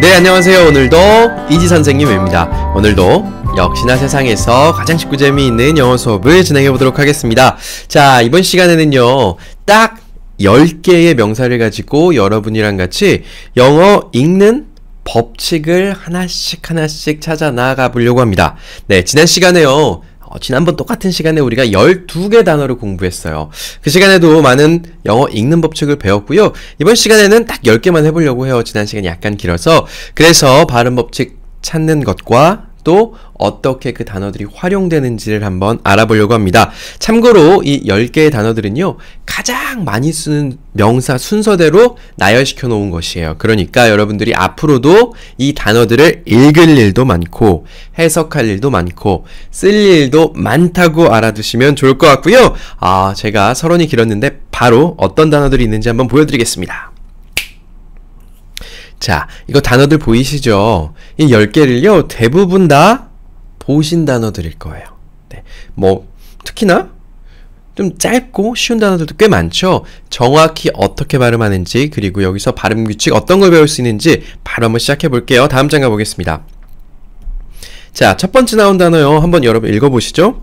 네 안녕하세요 오늘도 이지선생님 입니다 오늘도 역시나 세상에서 가장 쉽고 재미있는 영어 수업을 진행해 보도록 하겠습니다 자 이번 시간에는요 딱 10개의 명사를 가지고 여러분이랑 같이 영어 읽는 법칙을 하나씩 하나씩 찾아 나가 보려고 합니다 네 지난 시간에요 어, 지난번 똑같은 시간에 우리가 12개 단어를 공부했어요. 그 시간에도 많은 영어 읽는 법칙을 배웠고요. 이번 시간에는 딱 10개만 해보려고 해요. 지난 시간이 약간 길어서. 그래서 발음 법칙 찾는 것과 또 어떻게 그 단어들이 활용되는지를 한번 알아보려고 합니다. 참고로 이 10개의 단어들은요, 가장 많이 쓰는 명사 순서대로 나열시켜 놓은 것이에요. 그러니까 여러분들이 앞으로도 이 단어들을 읽을 일도 많고, 해석할 일도 많고, 쓸 일도 많다고 알아두시면 좋을 것 같고요. 아, 제가 서론이 길었는데 바로 어떤 단어들이 있는지 한번 보여드리겠습니다. 자, 이거 단어들 보이시죠? 이 10개를요, 대부분 다 보신 단어들일 거예요. 네. 뭐, 특히나 좀 짧고 쉬운 단어들도 꽤 많죠. 정확히 어떻게 발음하는지 그리고 여기서 발음 규칙 어떤 걸 배울 수 있는지 바로 한번 시작해 볼게요. 다음 장 가보겠습니다. 자, 첫 번째 나온 단어요. 한번 여러분 읽어보시죠.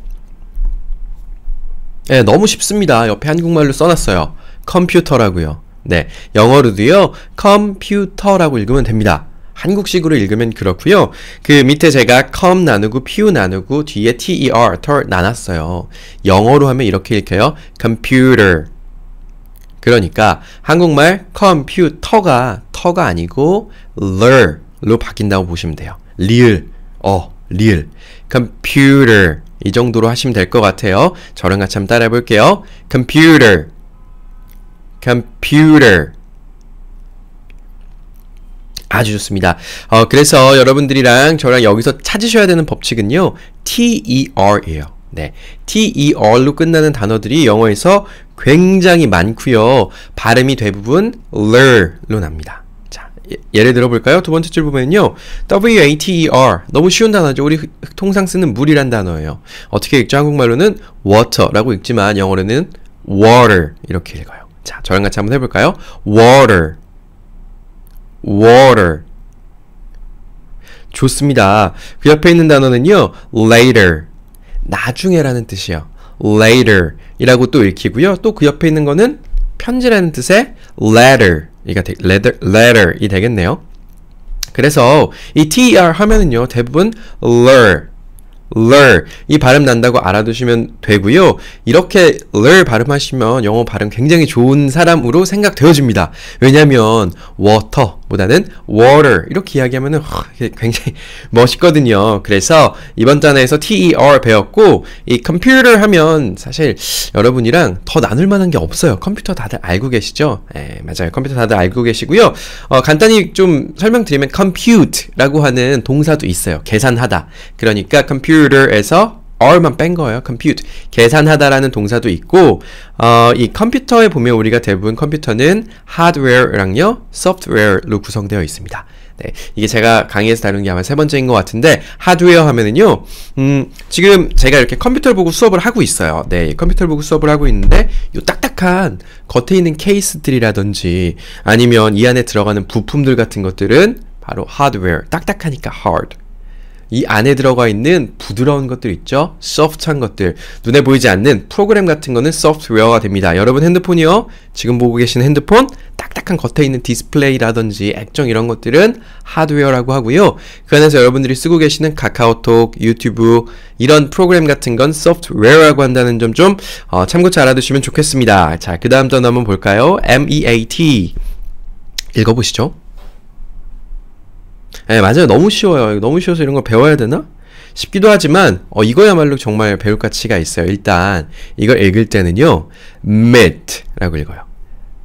예, 네, 너무 쉽습니다. 옆에 한국말로 써놨어요. 컴퓨터라고요. 네, 영어로도요. 컴퓨터라고 읽으면 됩니다. 한국식으로 읽으면 그렇고요. 그 밑에 제가 com 나누고 pu 나누고 뒤에 ter, ter 나눴어요. 영어로 하면 이렇게 읽혀요. computer. 그러니까 한국말 컴퓨터가 터가 아니고 ler로 바뀐다고 보시면 돼요. 리을, 어, 리을. computer 이 정도로 하시면 될 것 같아요. 저랑 같이 한번 따라해 볼게요. computer computer 아주 좋습니다. 어, 그래서 여러분들이랑 저랑 여기서 찾으셔야 되는 법칙은요. TER이에요. 네. TER로 끝나는 단어들이 영어에서 굉장히 많고요. 발음이 대부분 l e r 로 납니다. 예, 를 들어 볼까요? 두 번째 줄 보면요. WATER 너무 쉬운 단어죠. 우리 통상 쓰는 물이란 단어예요. 어떻게 읽죠? 한국말로는 water라고 읽지만 영어로는 water 이렇게 읽어요. 자, 저랑 같이 한번 해볼까요? water, water. 좋습니다. 그 옆에 있는 단어는요, later. 나중에라는 뜻이요. later 이라고 또 읽히고요. 또 그 옆에 있는 거는 편지라는 뜻의 letter. 이가 letter, letter 이 되겠네요. 그래서 이 ter 하면은요, 대부분 ler l e r 이 발음 난다고 알아두시면 되고요. 이렇게 l e r 발음하시면 영어 발음 굉장히 좋은 사람으로 생각되어집니다. 왜냐하면 water 보다는 water 이렇게 이야기하면 굉장히 멋있거든요. 그래서 이번 단어에서 ter 배웠고 이 컴퓨터 하면 사실 여러분이랑 더 나눌 만한 게 없어요. 컴퓨터 다들 알고 계시죠? 예, 맞아요. 컴퓨터 다들 알고 계시고요. 어, 간단히 좀 설명드리면 compute라고 하는 동사도 있어요. 계산하다. 그러니까 c o m p u t e r 에서 r만 뺀 거예요. compute 계산하다라는 동사도 있고 어, 이 컴퓨터에 보면 우리가 대부분 컴퓨터는 hardware랑요 software로 구성되어 있습니다. 네, 이게 제가 강의에서 다룬 게 아마 세 번째인 것 같은데 하드웨어 하면은요, 음, 지금 제가 이렇게 컴퓨터를 보고 수업을 하고 있어요. 네, 컴퓨터를 보고 수업을 하고 있는데 요 딱딱한 겉에 있는 케이스들이라든지 아니면 이 안에 들어가는 부품들 같은 것들은 바로 하드웨어, 딱딱하니까 hard. 이 안에 들어가 있는 부드러운 것들 있죠? 소프트한 것들. 눈에 보이지 않는 프로그램 같은 거는 소프트웨어가 됩니다. 여러분 핸드폰이요? 지금 보고 계시는 핸드폰, 딱딱한 겉에 있는 디스플레이라든지 액정 이런 것들은 하드웨어라고 하고요. 그 안에서 여러분들이 쓰고 계시는 카카오톡, 유튜브, 이런 프로그램 같은 건 소프트웨어라고 한다는 점좀 어, 참고치 알아두시면 좋겠습니다. 자, 그 다음 단어 한번 볼까요? MEAT. 읽어보시죠. 예, 맞아요. 너무 쉬워요. 너무 쉬워서 이런 걸 배워야 되나? 싶기도 하지만 어, 이거야말로 정말 배울 가치가 있어요. 일단 이걸 읽을 때는요. mit라고 읽어요.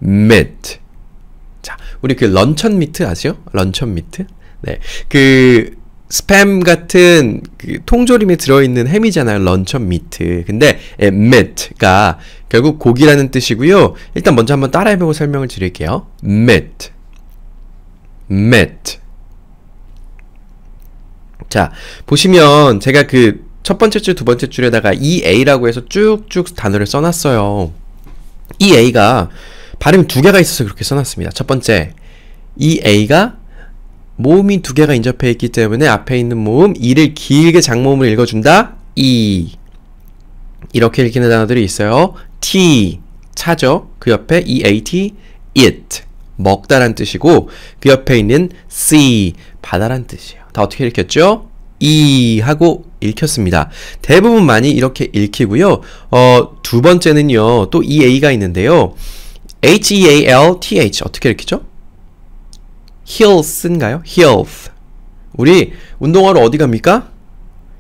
mit. 자, 우리 그 런천 미트 아세요? 런천 미트? 네. 그 스팸 같은 그 통조림에 들어있는 햄이잖아요. 런천 미트. 근데 예, mit가 결국 고기라는 뜻이고요. 일단 먼저 한번 따라해보고 설명을 드릴게요. mit, mit. 자, 보시면 제가 그 첫 번째 줄, 두 번째 줄에다가 EA라고 해서 쭉쭉 단어를 써놨어요. EA가 발음이 두 개가 있어서 그렇게 써놨습니다. 첫 번째, EA가 모음이 두 개가 인접해 있기 때문에 앞에 있는 모음 이를 길게 장모음을 읽어준다. E 이렇게 읽히는 단어들이 있어요. T 차죠. 그 옆에 EAT it 먹다란 뜻이고 그 옆에 있는 C 바다란 뜻이에요. 다 어떻게 읽혔죠? 이 하고 읽혔습니다. 대부분 많이 이렇게 읽히고요. 어, 두 번째는요. 또 EA가 있는데요. H-E-A-L-T-H 어떻게 읽히죠? h e a l t 인가요 h e a l t 우리 운동화로 어디 갑니까?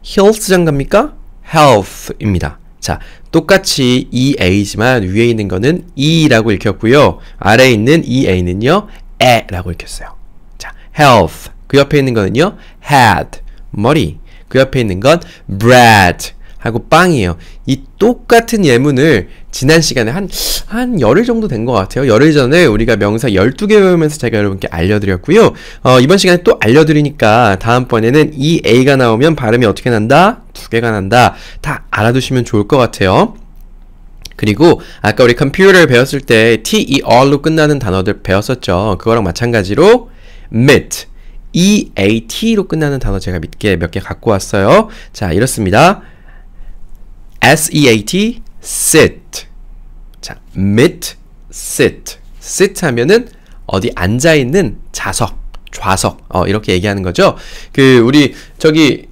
헬스장 갑니까? health입니다. 자, 똑같이 EA지만 위에 있는 거는 E라고 읽혔고요. 아래에 있는 EA는요, 에라고 읽혔어요. 자, health 그 옆에 있는 거는요, h a d 머리. 그 옆에 있는 건 bread, 하고 빵이에요. 이 똑같은 예문을 지난 시간에 한, 한 열흘 정도 된 것 같아요. 열흘 전에 우리가 명사 12개 외우면서 제가 여러분께 알려드렸고요. 어, 이번 시간에 또 알려드리니까 다음번에는 이 A가 나오면 발음이 어떻게 난다? 두 개가 난다. 다 알아두시면 좋을 것 같아요. 그리고 아까 우리 컴퓨터를 배웠을 때 T, E, R로 끝나는 단어들 배웠었죠. 그거랑 마찬가지로 m e t EAT로 끝나는 단어 제가 몇개 몇개 갖고 왔어요. 자, 이렇습니다. SEAT, sit. 자, mit, sit. sit 하면은 어디 앉아 있는 자석 좌석. 어, 이렇게 얘기하는 거죠. 그 우리 저기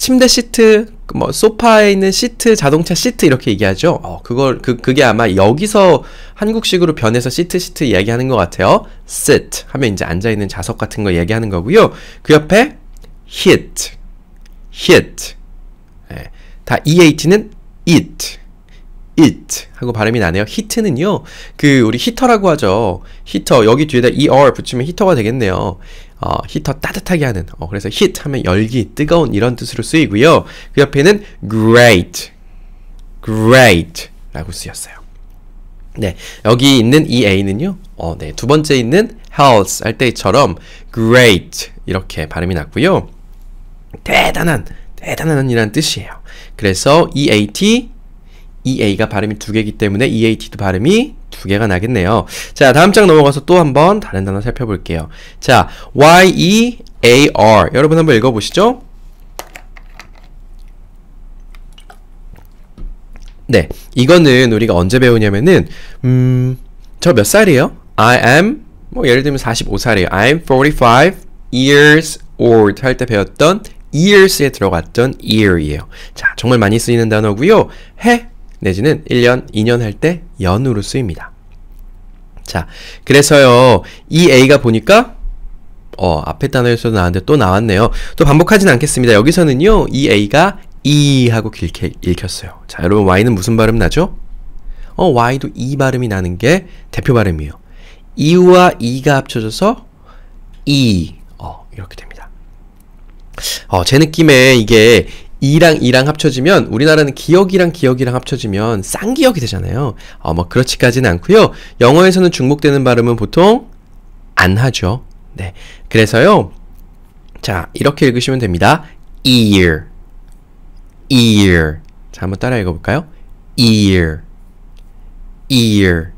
침대 시트, 뭐 소파에 있는 시트, 자동차 시트 이렇게 얘기하죠. 어, 그걸 그 그게 아마 여기서 한국식으로 변해서 시트 시트 얘기하는 것 같아요. sit 하면 이제 앉아 있는 자석 같은 거 얘기하는 거고요. 그 옆에 hit, hit 네. 다 eat는 it. it 하고 발음이 나네요. 히트는요. 그 우리 히터라고 하죠. 히터 여기 뒤에다 er 붙이면 히터가 되겠네요. 어, 히터 따뜻하게 하는 어, 그래서 heat 하면 열기, 뜨거운 이런 뜻으로 쓰이고요. 그 옆에는 great, great라고 쓰였어요. 네, 여기 있는 이 a는요. 어, 네, 두 번째 있는 health 할 때처럼 great 이렇게 발음이 났고요. 대단한, 대단한이라는 뜻이에요. 그래서 EAT, EA가 발음이 두 개이기 때문에 EAT도 발음이 두 개가 나겠네요. 자, 다음 장 넘어가서 또 한 번 다른 단어 살펴볼게요. 자, Y-E-A-R. 여러분 한 번 읽어보시죠. 네, 이거는 우리가 언제 배우냐면은, 음, 저 몇 살이에요? I am, 뭐 예를 들면 45살이에요. I'm 45 years old 할 때 배웠던 years에 들어갔던 year이에요. 자, 정말 많이 쓰이는 단어고요. 해 내지는 1년, 2년 할 때 연으로 쓰입니다. 자, 그래서요. 이 A가 보니까 어, 앞에 단어에서도 나왔는데 또 나왔네요. 또 반복하진 않겠습니다. 여기서는요. 이 A가 E 하고 길게 읽혔어요. 자, 여러분 Y는 무슨 발음 나죠? 어, Y도 E 발음이 나는 게 대표 발음이에요. E와 E가 합쳐져서 E 어, 이렇게 됩니다. 어, 제 느낌에 이게 2랑 2랑 합쳐지면 우리나라는 기억이랑 기억이랑 합쳐지면 쌍기억이 되잖아요. 어, 뭐 그렇지까지는 않고요. 영어에서는 중복되는 발음은 보통 안 하죠. 네. 그래서요. 자, 이렇게 읽으시면 됩니다. ear ear 자, 한번 따라 읽어 볼까요? ear ear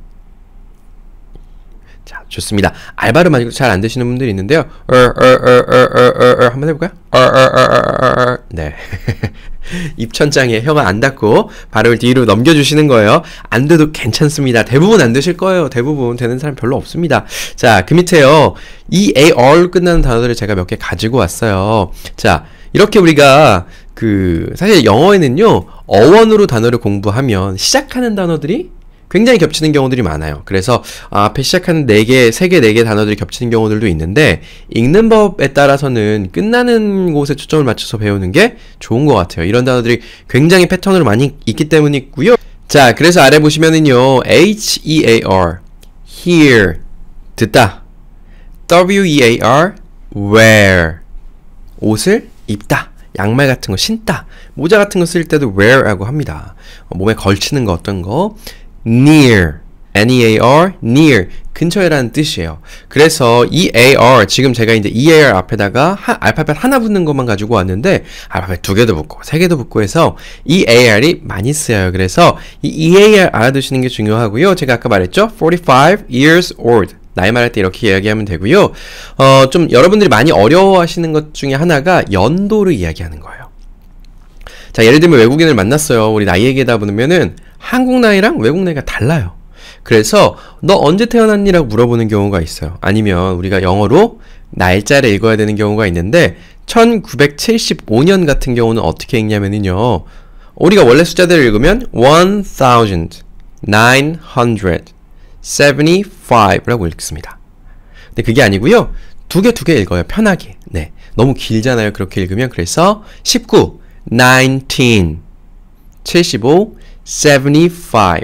좋습니다. 알바를 많이 잘안 되시는 분들이 있는데요. 어어어어어어 한번 해볼까요? 어어어어어 네. 입천장에 혀가 안 닿고 발을 뒤로 넘겨주시는 거예요. 안 돼도 괜찮습니다. 대부분 안 되실 거예요. 대부분 되는 사람 별로 없습니다. 자, 그 밑에요. E, A, R 끝나는 단어들을 제가 몇 개 가지고 왔어요. 자, 이렇게 우리가 그, 사실 영어에는요, 어원으로 단어를 공부하면 시작하는 단어들이 굉장히 겹치는 경우들이 많아요. 그래서 앞에 시작하는 4개, 3개, 4개 단어들이 겹치는 경우들도 있는데 읽는 법에 따라서는 끝나는 곳에 초점을 맞춰서 배우는 게 좋은 것 같아요. 이런 단어들이 굉장히 패턴으로 많이 있기 때문이고요. 자, 그래서 아래 보시면은요. H-E-A-R, hear, 듣다. W-E-A-R, wear, 옷을 입다. 양말 같은 거 신다, 모자 같은 거 쓸 때도 wear라고 합니다. 몸에 걸치는 거 어떤 거. near NEAR, near, 근처에라는 뜻이에요. 그래서 이 a r 지금 제가 이제 EAR 앞에다가 하, 알파벳 하나 붙는 것만 가지고 왔는데, 알파벳 두 개도 붙고, 세 개도 붙고 해서 이 a r 이 많이 쓰여요. 그래서 이 EAR 알아두시는 게 중요하고요. 제가 아까 말했죠? 45 years old. 나이 말할 때 이렇게 이야기하면 되고요. 어, 좀 여러분들이 많이 어려워하시는 것 중에 하나가 연도를 이야기하는 거예요. 자, 예를 들면 외국인을 만났어요. 우리 나이 얘기하다 보면은 한국 나이랑 외국 나이가 달라요. 그래서 너 언제 태어났니라고 물어보는 경우가 있어요. 아니면 우리가 영어로 날짜를 읽어야 되는 경우가 있는데 1975년 같은 경우는 어떻게 읽냐면요. 우리가 원래 숫자들을 읽으면 1975라고 읽습니다. 근데 그게 아니고요. 두 개 두 개 읽어요. 편하게. 네. 너무 길잖아요. 그렇게 읽으면. 그래서 19 nineteen, 75, 75,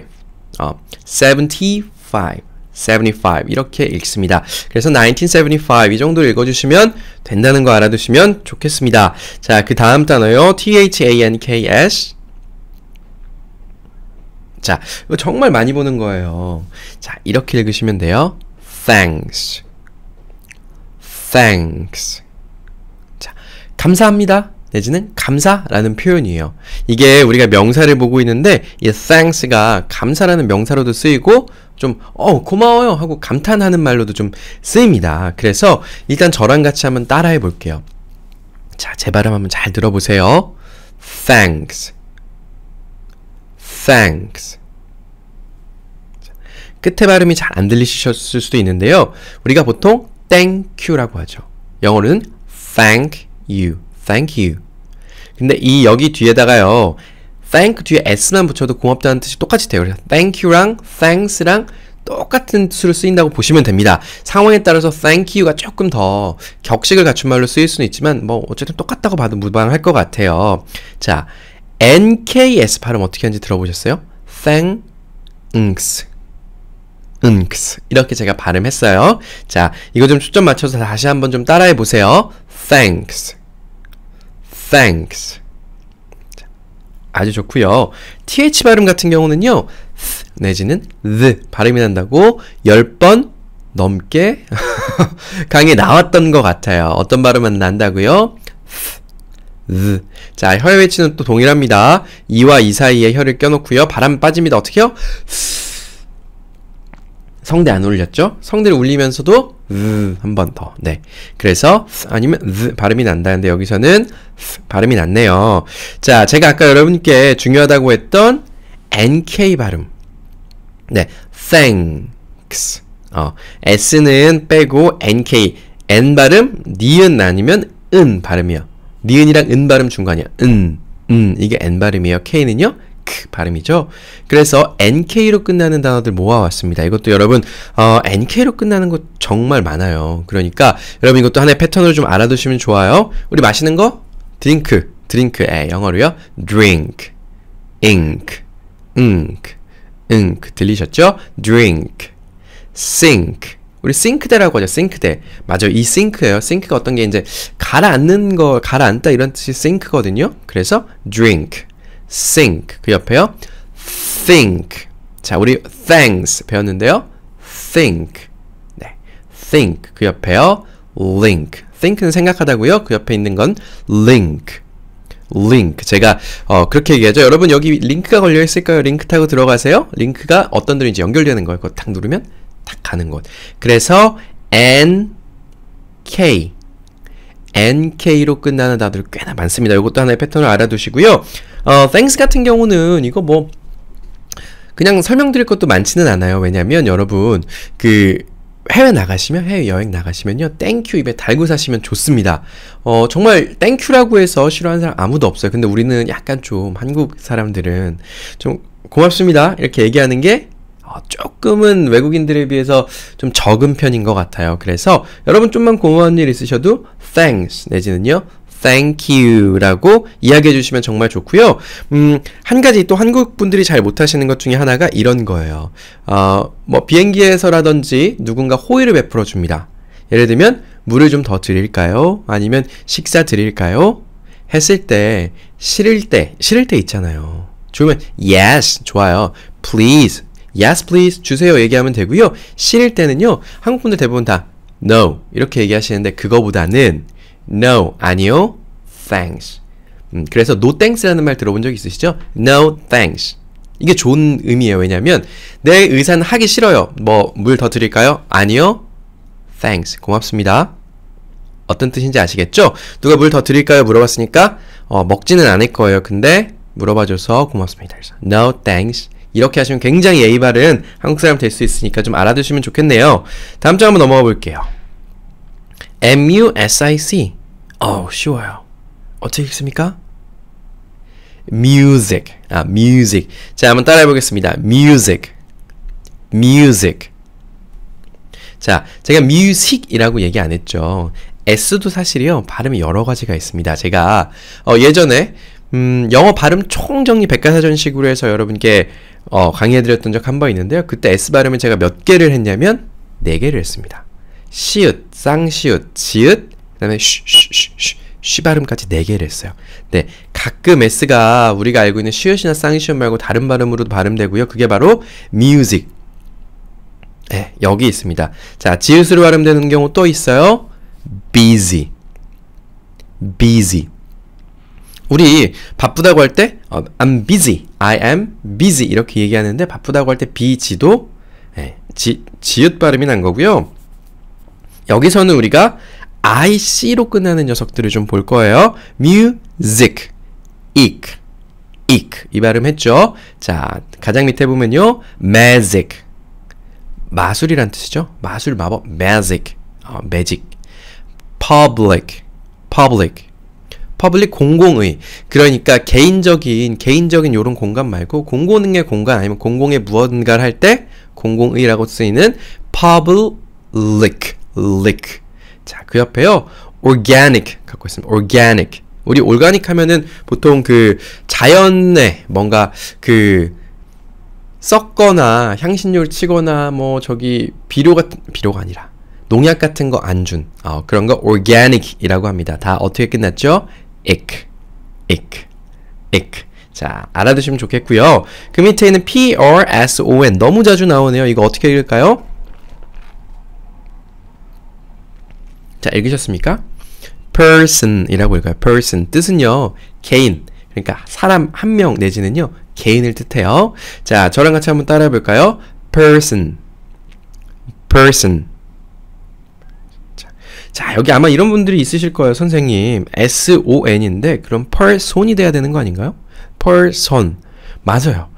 어, 75, 75 이렇게 읽습니다. 그래서 1975 이 정도 읽어주시면 된다는 거 알아두시면 좋겠습니다. 자, 그 다음 단어요. thanks 자, 이거 정말 많이 보는 거예요. 자, 이렇게 읽으시면 돼요. thanks thanks 자, 감사합니다. 내지는 감사라는 표현이에요. 이게 우리가 명사를 보고 있는데 이 thanks가 감사라는 명사로도 쓰이고 좀 어, 고마워요 하고 감탄하는 말로도 좀 쓰입니다. 그래서 일단 저랑 같이 한번 따라해 볼게요. 자, 제 발음 한번 잘 들어보세요. thanks thanks 끝에 발음이 잘 안 들리셨을 수도 있는데요. 우리가 보통 thank you라고 하죠. 영어로는 thank you thank you. 근데 이 여기 뒤에다가요. thank 뒤에 s만 붙여도 고맙다는 뜻이 똑같이 돼요. 그래서 thank you랑 thanks랑 똑같은 수를 쓰인다고 보시면 됩니다. 상황에 따라서 thank you가 조금 더 격식을 갖춘 말로 쓰일 수는 있지만 뭐 어쨌든 똑같다고 봐도 무방할 것 같아요. 자, NKS 발음 어떻게 하는지 들어보셨어요? thanks. 은크스 이렇게 제가 발음했어요. 자, 이거 좀 초점 맞춰서 다시 한번 좀 따라해 보세요. Thanks. thanks. 아주 좋고요. th 발음 같은 경우는요. th 내지는 t h 발음이 난다고 10번 넘게 강의 나왔던 것 같아요. 어떤 발음은 난다고요? th. 자, 혀의 위치는 또 동일합니다. 이와 이 사이에 혀를 껴놓고요. 바람 빠집니다. 어떻게요? th. 성대 안 울렸죠? 성대를 울리면서도 한번 더. 네. 그래서 아니면 발음이 난다는데 여기서는 발음이 났네요. 자, 제가 아까 여러분께 중요하다고 했던 NK 발음. 네. thanks. 어, s는 빼고 NK n 발음 니은 아니면 은 발음이요. 니은이랑 은 발음 중간이야. 은. 음, 이게 n 발음이에요. k는요. 발음이죠. 그래서 nk로 끝나는 단어들 모아왔습니다. 이것도 여러분 어, nk로 끝나는 것 정말 많아요. 그러니까 여러분 이것도 하나의 패턴으로 좀 알아두시면 좋아요. 우리 마시는 거 드링크 드링크 r 에 영어로요. drink, ink, ink, ink 들리셨죠? drink, sink. 우리 싱크대라고 하죠. 싱크대. 맞아요. 이 싱크예요. 싱크가 어떤 게 이제 가라앉는 거, 가라앉다 이런 뜻이 싱크거든요. 그래서 drink. think 그 옆에요. think 자 우리 thanks 배웠는데요. think 네, think 그 옆에요. link think는 생각하다고요. 그 옆에 있는 건 link 링크 제가 어, 그렇게 얘기하죠 여러분 여기 링크가 걸려 있을까요 링크 타고 들어가세요 링크가 어떤 데로 이 연결되는 거예요 그거 탁 누르면 탁 가는 곳 그래서 n k nk로 끝나는 단어들 꽤나 많습니다 이것도 하나의 패턴을 알아두시고요 어, thanks 같은 경우는 이거 뭐 그냥 설명드릴 것도 많지는 않아요. 왜냐면 여러분 그 해외 나가시면 해외 여행 나가시면요 땡큐 입에 달고 사시면 좋습니다 어 정말 땡큐라고 해서 싫어하는 사람 아무도 없어요 근데 우리는 약간 좀 한국 사람들은 좀 고맙습니다 이렇게 얘기하는 게 어, 조금은 외국인들에 비해서 좀 적은 편인 것 같아요 그래서 여러분 좀만 고마운 일 있으셔도 thanks 내지는요 thank you라고 이야기해 주시면 정말 좋고요. 음, 한 가지 또 한국 분들이 잘 못하시는 것 중에 하나가 이런 거예요. 어, 뭐 비행기에서라든지 누군가 호의를 베풀어 줍니다. 예를 들면 물을 좀 더 드릴까요? 아니면 식사 드릴까요? 했을 때 싫을 때 싫을 때 있잖아요. 좋으면 yes 좋아요. please yes please 주세요 얘기하면 되고요. 싫을 때는요. 한국 분들 대부분 다 no 이렇게 얘기하시는데 그거보다는 No, 아니요. Thanks. 음, 그래서 no thanks라는 말 들어본 적 있으시죠? No thanks. 이게 좋은 의미예요. 왜냐면 하내 의사는 하기 싫어요. 뭐 물 더 드릴까요? 아니요. Thanks. 고맙습니다. 어떤 뜻인지 아시겠죠? 누가 물 더 드릴까요? 물어봤으니까 어, 먹지는 않을 거예요. 근데 물어봐줘서 고맙습니다. 그래서 no thanks. 이렇게 하시면 굉장히 예의 바른 한국 사람 될 수 있으니까 좀 알아두시면 좋겠네요. 다음 장 한번 넘어가 볼게요. MUSIC 어우 쉬워요. 어떻게 읽습니까? music. 아, music. 자, 한번 따라해 보겠습니다. music. music. 자, 제가 music이라고 얘기 안 했죠. s도 사실이요. 발음이 여러 가지가 있습니다. 제가 어, 예전에 음, 영어 발음 총정리 백과사전식으로 해서 여러분께 어, 강의해드렸던 적 한 번 있는데요. 그때 S 발음을 제가 몇 개를 했냐면 네 개를 했습니다. 시읒, 쌍시읒, 지읒, 그 다음에 쉬쉬쉬쉬 발음까지 4개를 했어요. 네, 가끔 S가 우리가 알고 있는 시옷이나 쌍시옷 말고 다른 발음으로도 발음되고요. 그게 바로 music. 네, 여기 있습니다. 자, 지읒으로 발음되는 경우 또 있어요. busy, busy. 우리 바쁘다고 할때 어, I'm busy, I am busy 이렇게 얘기하는데 바쁘다고 할 때 b 지도 네, 지, 지읒 발음이 난 거고요. 여기서는 우리가 IC로 끝나는 녀석들을 좀 볼 거예요. music, ik, ik 이 발음 했죠? 자, 가장 밑에 보면요. magic, 마술이란 뜻이죠. 마술, 마법, magic, 어, magic, public, public, 퍼블릭 공공의 그러니까 개인적인 개인적인 요런 공간 말고 공공의 공간 아니면 공공의 무언가를 할 때 공공의라고 쓰이는 public lick 자, 그 옆에요. organic 갖고 있습니다. organic. 우리 organic 하면은 보통 그 자연에 뭔가 그 썩거나 향신료를 치거나 뭐 저기 비료 같은 비료가 아니라 농약 같은 거 안 준. 어, 그런 거 organic이라고 합니다. 다 어떻게 끝났죠? ic. ic. ic. 자, 알아두시면 좋겠고요. 그 밑에 있는 p r s o n 너무 자주 나오네요. 이거 어떻게 읽을까요? 자, 읽으셨습니까? person이라고 읽어요. person 뜻은요. 개인. 그러니까 사람 한 명 내지는요. 개인을 뜻해요. 자, 저랑 같이 한번 따라해 볼까요? person person 자, 여기 아마 이런 분들이 있으실 거예요, 선생님. S-O-N인데, 그럼 person이 돼야 되는 거 아닌가요? person. 맞아요.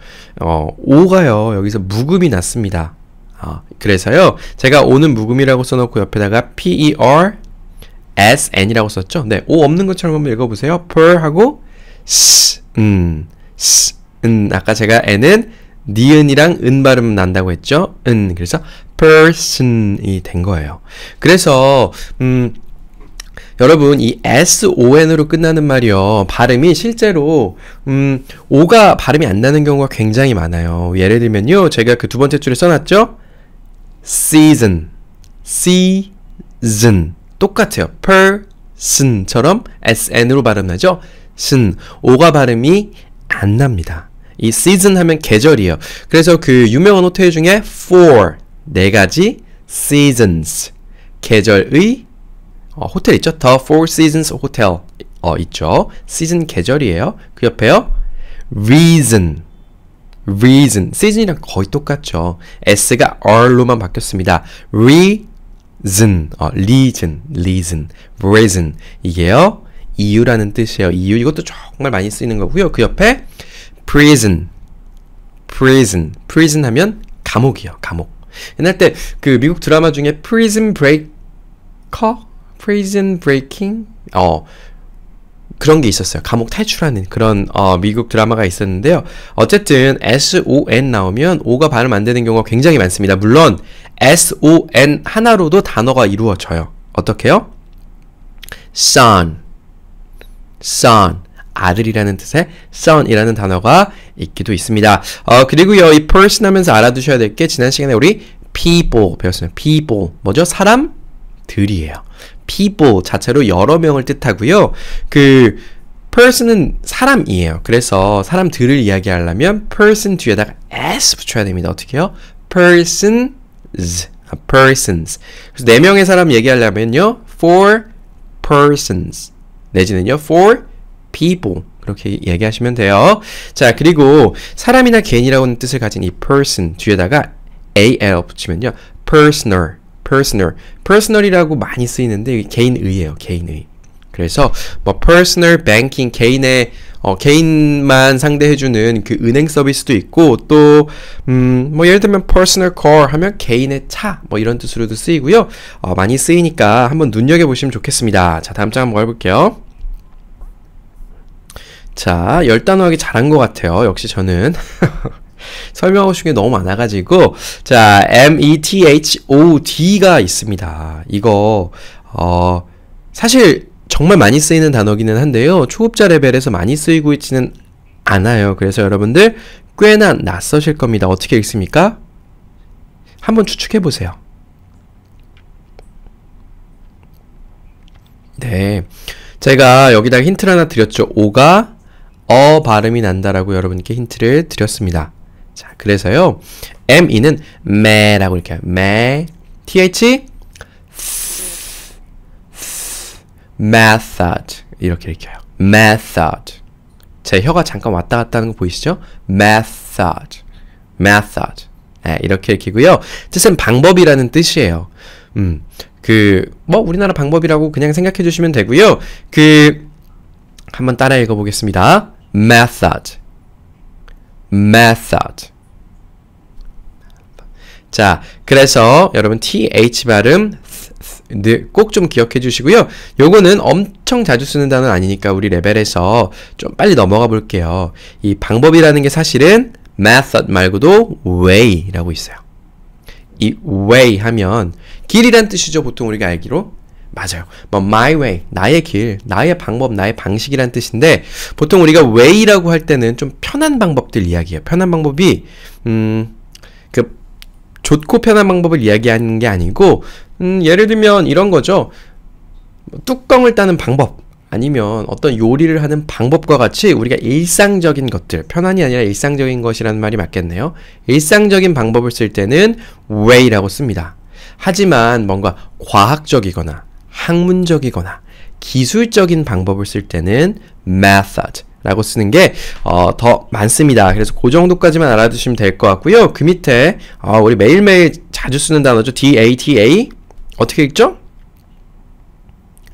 어, 오가요, 여기서 무급이 났습니다. 어, 그래서요. 제가 오는 묵음이라고 써놓고 옆에다가 per s n이라고 썼죠. 네, 오 없는 것처럼 한번 읽어보세요. per 하고 s 음 s 음 아까 제가 n은 니은이랑 은 발음 난다고 했죠. 은 그래서 person이 된 거예요. 그래서 음 여러분 이 son으로 끝나는 말이요 발음이 실제로 음 o가 발음이 안 나는 경우가 굉장히 많아요 예를 들면요 제가 그 두 번째 줄에 써놨죠 season, season 똑같아요. person처럼 sn으로 발음하죠 s n 오가 발음이 안 납니다. 이 season 하면 계절이에요. 그래서 그 유명한 호텔 중에 four 네 가지 seasons 계절의 어, 호텔 있죠? The Four Seasons Hotel 어, 있죠? season 계절이에요. 그 옆에요. Reason reason season이랑 거의 똑같죠. s가 r로만 바뀌었습니다. reason, 어, reason, reason, reason 이게요 이유라는 뜻이에요. 이유 이것도 정말 많이 쓰이는 거고요. 그 옆에 prison, prison, prison 하면 감옥이요. 감옥. 옛날 때 그 미국 드라마 중에 prison breaker, prison breaking, 어 그런 게 있었어요. 감옥 탈출하는 그런 어, 미국 드라마가 있었는데요. 어쨌든 S-O-N 나오면 O가 발음 안 되는 경우가 굉장히 많습니다. 물론 S-O-N 하나로도 단어가 이루어져요. 어떻게요? son, son 아들이라는 뜻의 son이라는 단어가 있기도 있습니다. 어, 그리고요, 이 person 하면서 알아두셔야 될 게 지난 시간에 우리 people 배웠습니다 people 뭐죠? 사람들이에요. people 자체로 여러 명을 뜻하고요. 그 person은 사람이에요. 그래서 사람들을 이야기하려면 person 뒤에다가 s 붙여야 됩니다. 어떻게요? 해 persons, 아, persons. 그래서 네 명의 사람 얘기하려면요, for persons 내지는요, for people. 그렇게 얘기하시면 돼요. 자, 그리고 사람이나 개인이라는 고하 뜻을 가진 이 person 뒤에다가 al 붙이면요, personal, personal. personal이라고 많이 쓰이는데 개인의예요. 개인의. 그래서 뭐 personal banking 개인의 어, 개인만 상대해주는 그 은행 서비스도 있고 또 음, 뭐 예를 들면 personal car 하면 개인의 차 뭐 이런 뜻으로도 쓰이고요. 어, 많이 쓰이니까 한번 눈여겨 보시면 좋겠습니다. 자 다음 장 한번 가볼게요. 자, 열 단어 하기 잘한 것 같아요. 역시 저는. 설명하고 싶은 게 너무 많아가지고 자 METHOD가 있습니다. 이거 어 사실 정말 많이 쓰이는 단어기는 한데요. 초급자 레벨에서 많이 쓰이고 있지는 않아요. 그래서 여러분들 꽤나 낯서실 겁니다. 어떻게 읽습니까? 한번 추측해 보세요. 네. 제가 여기다 힌트를 하나 드렸죠. 오가 어 발음이 난다라고 여러분께 힌트를 드렸습니다. 자, 그래서요. me는 매라고 이렇게 매 th method 이렇게 읽혀요. method 제 혀가 잠깐 왔다 갔다 하는 거 보이시죠? method method 네, 이렇게 읽히고요. 뜻은 방법이라는 뜻이에요. 음, 그 뭐 우리나라 방법이라고 그냥 생각해 주시면 되고요. 그 한번 따라 읽어 보겠습니다. method method. 자, 그래서 여러분 th 발음 꼭 좀 기억해 주시고요. 요거는 엄청 자주 쓰는 단어는 아니니까 우리 레벨에서 좀 빨리 넘어가 볼게요. 이 방법이라는 게 사실은 method 말고도 way라고 있어요. 이 way 하면 길이란 뜻이죠. 보통 우리가 알기로 맞아요. 뭐 my way, 나의 길, 나의 방법, 나의 방식이란 뜻인데 보통 우리가 way라고 할 때는 좀 편한 방법들 이야기해요. 편한 방법이 음 그 좋고 편한 방법을 이야기하는 게 아니고 음 예를 들면 이런 거죠. 뭐 뚜껑을 따는 방법 아니면 어떤 요리를 하는 방법과 같이 우리가 일상적인 것들, 편한이 아니라 일상적인 것이라는 말이 맞겠네요. 일상적인 방법을 쓸 때는 way라고 씁니다. 하지만 뭔가 과학적이거나 학문적이거나 기술적인 방법을 쓸 때는 method 라고 쓰는 게더 어, 많습니다. 그래서 그 정도까지만 알아두시면 될 것 같고요. 그 밑에 어, 우리 매일매일 자주 쓰는 단어죠. DATA 어떻게 읽죠?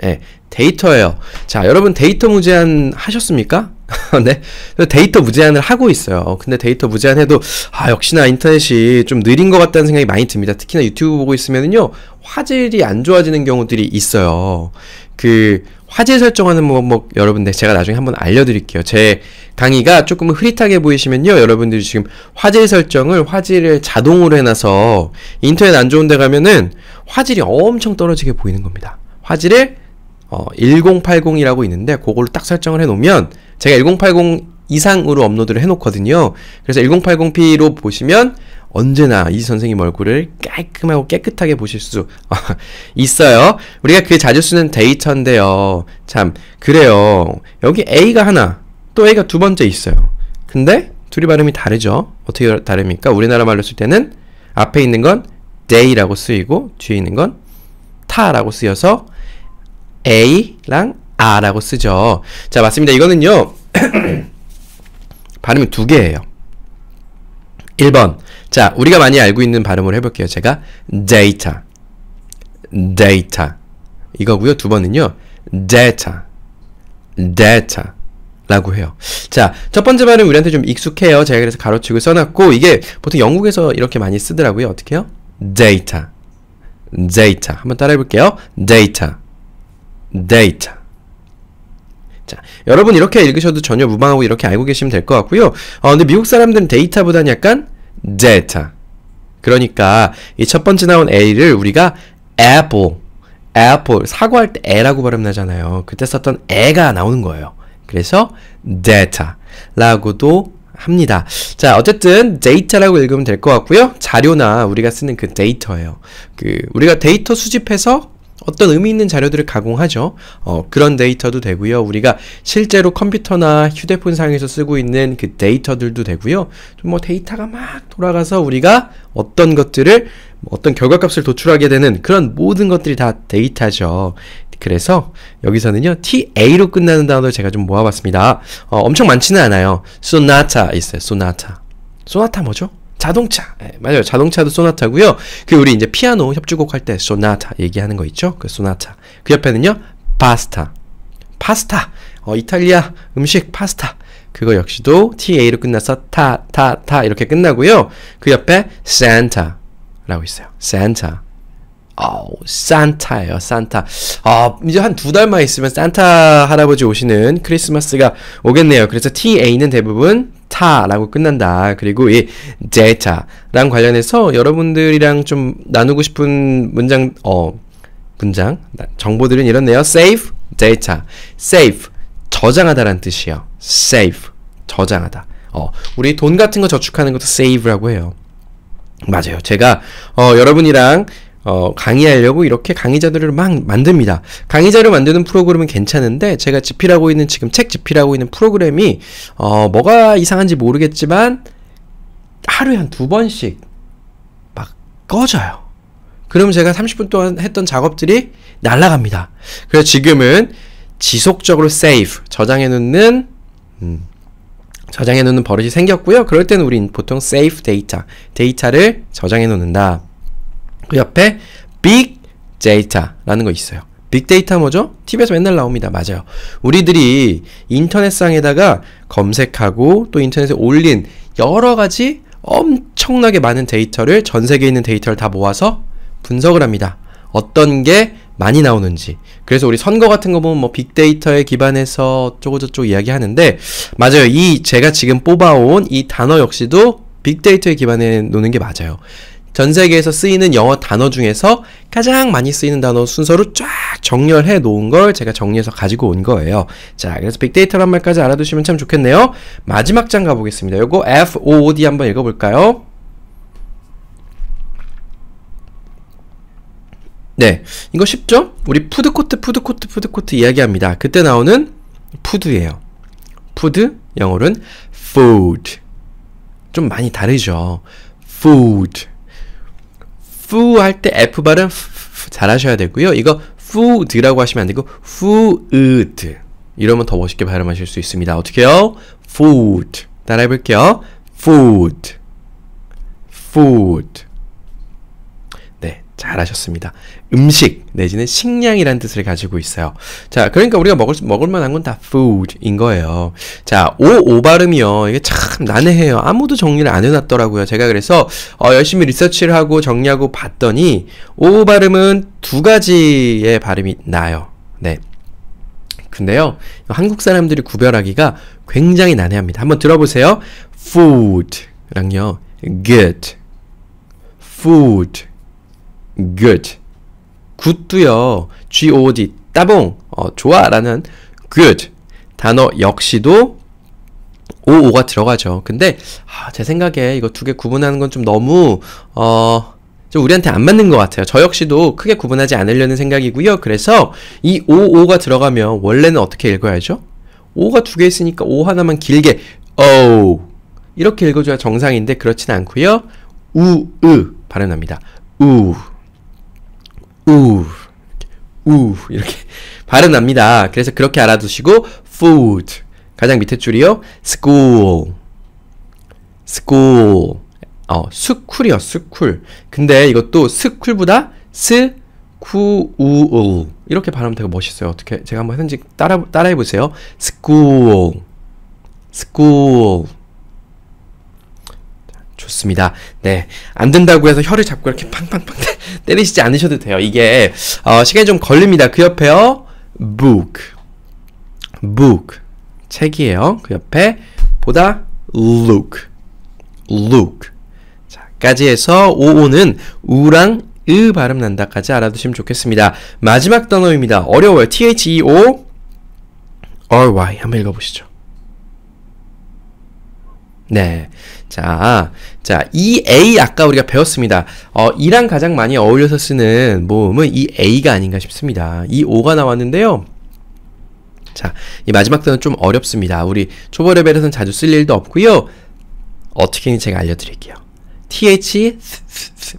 네, 데이터예요. 자, 여러분 데이터 무제한 하셨습니까? 네. 데이터 무제한을 하고 있어요. 근데 데이터 무제한 해도 아, 역시나 인터넷이 좀 느린 것 같다는 생각이 많이 듭니다. 특히나 유튜브 보고 있으면요. 화질이 안 좋아지는 경우들이 있어요. 그 화질 설정하는 방법 여러분들 제가 나중에 한번 알려드릴게요. 제 강의가 조금 흐릿하게 보이시면요. 여러분들이 지금 화질 설정을 화질을 자동으로 해놔서 인터넷 안 좋은 데 가면은 화질이 엄청 떨어지게 보이는 겁니다. 화질을 어, 1080이라고 있는데 그걸로 딱 설정을 해놓으면 제가 1080 이상으로 업로드를 해놓거든요. 그래서 1080p로 보시면 언제나 이 선생님 얼굴을 깔끔하고 깨끗하게 보실 수 있어요. 우리가 그 자주 쓰는 데이터인데요. 참, 그래요. 여기 A가 하나, 또 A가 두 번째 있어요. 근데 둘이 발음이 다르죠? 어떻게 다릅니까? 우리나라 말로 쓸 때는 앞에 있는 건 day라고 쓰이고 뒤에 있는 건 타라고 쓰여서 a랑 a라고 쓰죠. 자, 맞습니다. 이거는요. 발음이 두 개예요. 1번 자, 우리가 많이 알고 있는 발음을 해볼게요. 제가 data, data 이거고요. 두 번은요, data, data. 라고 해요. 자, 첫 번째 발음 우리한테 좀 익숙해요. 제가 그래서 가로치고 써놨고, 이게 보통 영국에서 이렇게 많이 쓰더라고요. 어떻게 해요? data, data. 한번 따라해볼게요. data, data. 자, 여러분 이렇게 읽으셔도 전혀 무방하고 이렇게 알고 계시면 될 것 같고요. 어, 근데 미국 사람들은 데이터보다는 약간 zeta. 그러니까 이 첫 번째 나온 a를 우리가 apple, apple 사과할 때 에라고 발음나잖아요. 그때 썼던 에가 나오는 거예요. 그래서 data라고도 합니다. 자, 어쨌든 데이터라고 읽으면 될 것 같고요. 자료나 우리가 쓰는 그 데이터예요. 그 우리가 데이터 수집해서 어떤 의미 있는 자료들을 가공하죠. 어, 그런 데이터도 되고요. 우리가 실제로 컴퓨터나 휴대폰 상에서 쓰고 있는 그 데이터들도 되고요. 좀 뭐 데이터가 막 돌아가서 우리가 어떤 것들을 뭐 어떤 결과값을 도출하게 되는 그런 모든 것들이 다 데이터죠. 그래서 여기서는요 TA로 끝나는 단어를 제가 좀 모아봤습니다. 어, 엄청 많지는 않아요. 소나타 있어요. 소나타. 소나타 뭐죠? 자동차. 네, 맞아요. 자동차도 소나타고요. 그 우리 이제 피아노 협주곡 할 때 소나타 얘기하는 거 있죠? 그 소나타. 그 옆에는요. 파스타. 파스타. 어, 이탈리아 음식 파스타. 그거 역시도 ta로 끝나서 타, 타, 타 이렇게 끝나고요. 그 옆에 산타라고 있어요. 산타. 어, 우 산타예요, 산타. 어, 이제 한 두 달만 있으면 산타 할아버지 오시는 크리스마스가 오겠네요. 그래서 TA는 대부분 차라고 끝난다. 그리고 이 제차랑 관련해서 여러분들이랑 좀 나누고 싶은 문장 어 문장 정보들은 이렇네요. save 제차 save 저장하다라는 뜻이에요. save 저장하다. 어 우리 돈 같은 거 저축하는 것도 save라고 해요. 맞아요. 제가 어 여러분이랑 어, 강의하려고 이렇게 강의 자료를 막 만듭니다. 강의 자료 만드는 프로그램은 괜찮은데 제가 집필하고 있는 지금 책 집필하고 있는 프로그램이 어, 뭐가 이상한지 모르겠지만 하루에 한 두 번씩 막 꺼져요. 그럼 제가 30분 동안 했던 작업들이 날아갑니다 그래서 지금은 지속적으로 save 저장해 놓는 음, 저장해 놓는 버릇이 생겼고요. 그럴 때는 우린 보통 save 데이터 데이터를 저장해 놓는다. 그 옆에 빅데이터라는거 있어요. 빅데이터 뭐죠? TV에서 맨날 나옵니다. 맞아요. 우리들이 인터넷상에다가 검색하고 또 인터넷에 올린 여러 가지 엄청나게 많은 데이터를 전 세계에 있는 데이터를 다 모아서 분석을 합니다. 어떤 게 많이 나오는지. 그래서 우리 선거 같은 거 보면 뭐 빅데이터에 기반해서 어쩌고저쩌고 이야기하는데 맞아요. 이 제가 지금 뽑아온 이 단어 역시도 빅데이터에 기반해 놓는 게 맞아요. 전 세계에서 쓰이는 영어 단어 중에서 가장 많이 쓰이는 단어 순서로 쫙 정렬해 놓은 걸 제가 정리해서 가지고 온 거예요. 자, 그래서 빅데이터란 말까지 알아두시면 참 좋겠네요. 마지막 장 가보겠습니다. 요거 FOOD 한번 읽어볼까요? 네, 이거 쉽죠? 우리 푸드코트, 푸드코트, 푸드코트 이야기합니다. 그때 나오는 푸드예요. 푸드, 영어로는 food. 좀 많이 다르죠. food. 푸할때 F 발음 잘 하셔야 되고요. 이거 푸드라고 하시면 안 되고 푸으드 이러면 더 멋있게 발음하실 수 있습니다. 어떻게요? food 따라해 볼게요. food food 잘하셨습니다. 음식 내지는 식량이란 뜻을 가지고 있어요. 자, 그러니까 우리가 먹을 먹을 만한 건 다 food인 거예요. 자, 오 오 발음이요. 이게 참 난해해요. 아무도 정리를 안 해놨더라고요. 제가 그래서 어, 열심히 리서치를 하고 정리하고 봤더니 오오 발음은 두 가지의 발음이 나요. 네. 근데요, 한국 사람들이 구별하기가 굉장히 난해합니다. 한번 들어보세요. food랑요, good, food. good. 굿도요. god 따봉 어, 좋아라는 good 단어 역시도 o o 가 들어가죠. 근데 아, 제 생각에 이거 두 개 구분하는 건 좀 너무 어. 좀 우리한테 안 맞는 것 같아요. 저 역시도 크게 구분하지 않으려는 생각이고요. 그래서 이 o o 가 들어가면 원래는 어떻게 읽어야죠? o 가두 개 있으니까 o 하나만 길게 o. Oh. 이렇게 읽어줘야 정상인데 그렇진 않고요. 우으 발음합니다. 우 우, 우 이렇게 발음납니다. 그래서 그렇게 알아두시고 food 가장 밑에 줄이요. school, school 어 스쿨이요 스쿨. 근데 이것도 스쿨보다 스쿠우우 이렇게 발음 되게 멋있어요. 어떻게 제가 한번 현지 따라 따라해 보세요. school, school 좋습니다. 네. 안 된다고 해서 혀를 잡고 이렇게 팡팡팡 때리시지 않으셔도 돼요. 이게, 어, 시간이 좀 걸립니다. 그 옆에요. book. book. 책이에요. 그 옆에 보다 look. look. 자, 까지 해서 오오는 우랑 으 발음 난다까지 알아두시면 좋겠습니다. 마지막 단어입니다. 어려워요. T-H-E-O R-Y. 한번 읽어보시죠. 네. 자, 자, 이 a 아까 우리가 배웠습니다. 어, 이랑 가장 많이 어울려서 쓰는 모음은 이 a가 아닌가 싶습니다. 이 o가 나왔는데요. 자, 이 마지막 단는좀 어렵습니다. 우리 초보 레벨에서는 자주 쓸 일도 없고요. 어떻게든 제가 알려드릴게요. th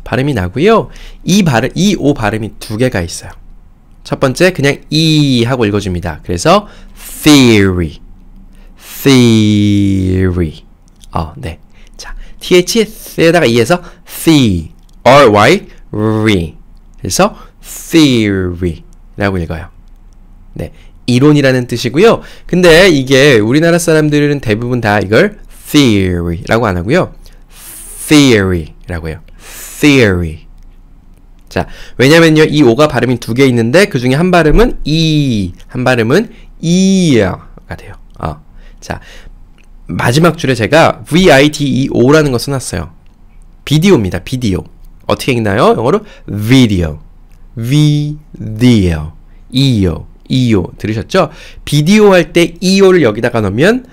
발음이 나고요. 이 발음, 이 o 발음이 두 개가 있어요. 첫 번째 그냥 e 하고 읽어줍니다. 그래서 theory, theory. 어, 네. 자, t h 에다가 e에서 the, ry, re. 그래서 theory라고 읽어요. 네. 이론이라는 뜻이고요. 근데 이게 우리나라 사람들은 대부분 다 이걸 theory라고 안 하고요. theory라고 해요. theory. 자, 왜냐면요. 이 오가 발음이 두 개 있는데 그 중에 한 발음은 e, 한 발음은 e가 돼요. 어. 자, 마지막 줄에 제가 video라는 거 써놨어요. 비디오입니다. 비디오. 어떻게 읽나요? 영어로 video. video. 이요. E 이요. E 들으셨죠? 비디오 할때이 e o 를 여기다가 넣으면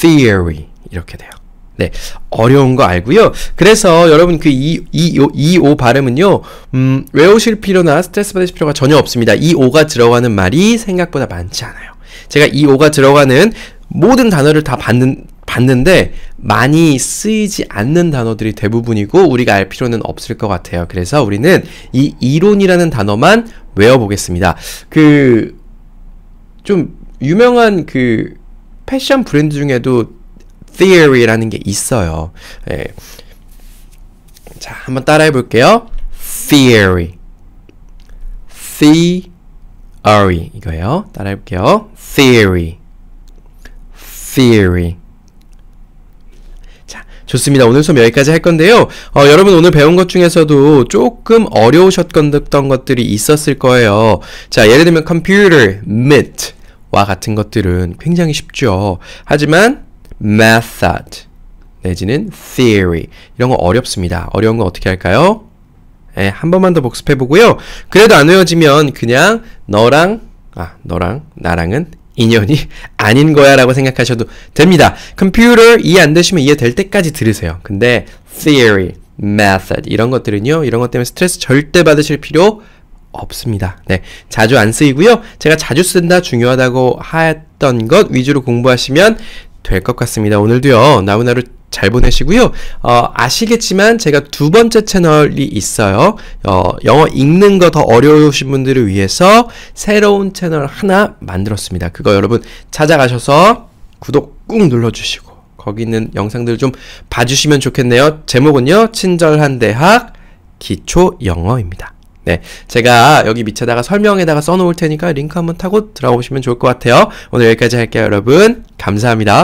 theory. 이렇게 돼요. 네. 어려운 거 알고요. 그래서 여러분 그 이, 이, 오, 이, 오 발음은요, 음, 외우실 필요나 스트레스 받으실 필요가 전혀 없습니다. 이, 오가 들어가는 말이 생각보다 많지 않아요. 제가 이, 오가 들어가는 모든 단어를 다 받는, 봤는데 많이 쓰이지 않는 단어들이 대부분이고 우리가 알 필요는 없을 것 같아요. 그래서 우리는 이 이론이라는 단어만 외워보겠습니다. 그 좀 유명한 그 패션 브랜드 중에도 theory라는 게 있어요. 예. 자, 한번 따라해 볼게요. theory. theory 이거예요. 따라해 볼게요. theory. theory. 좋습니다. 오늘 수업 여기까지 할 건데요. 어, 여러분 오늘 배운 것 중에서도 조금 어려우셨던 것들이 있었을 거예요. 자, 예를 들면 computer, mit 와 같은 것들은 굉장히 쉽죠. 하지만 method 내지는 theory 이런 거 어렵습니다. 어려운 건 어떻게 할까요? 예, 한 번만 더 복습해 보고요. 그래도 안 외워지면 그냥 너랑 아, 너랑 나랑은 인연이 아닌 거야 라고 생각하셔도 됩니다. 컴퓨터 이해 안 되시면 이해 될 때까지 들으세요. 근데 theory, method 이런 것들은요. 이런 것 때문에 스트레스 절대 받으실 필요 없습니다. 네. 자주 안 쓰이고요. 제가 자주 쓴다 중요하다고 했던 것 위주로 공부하시면 될 것 같습니다. 오늘도요. 나무나루 잘 보내시고요. 어, 아시겠지만 제가 두 번째 채널이 있어요. 어, 영어 읽는 거 더 어려우신 분들을 위해서 새로운 채널 하나 만들었습니다. 그거 여러분 찾아가셔서 구독 꾹 눌러주시고 거기 있는 영상들 좀 봐주시면 좋겠네요. 제목은요. 친절한 대학 기초 영어입니다. 네, 제가 여기 밑에다가 설명에다가 써놓을 테니까 링크 한번 타고 들어가 보시면 좋을 것 같아요. 오늘 여기까지 할게요, 여러분. 감사합니다.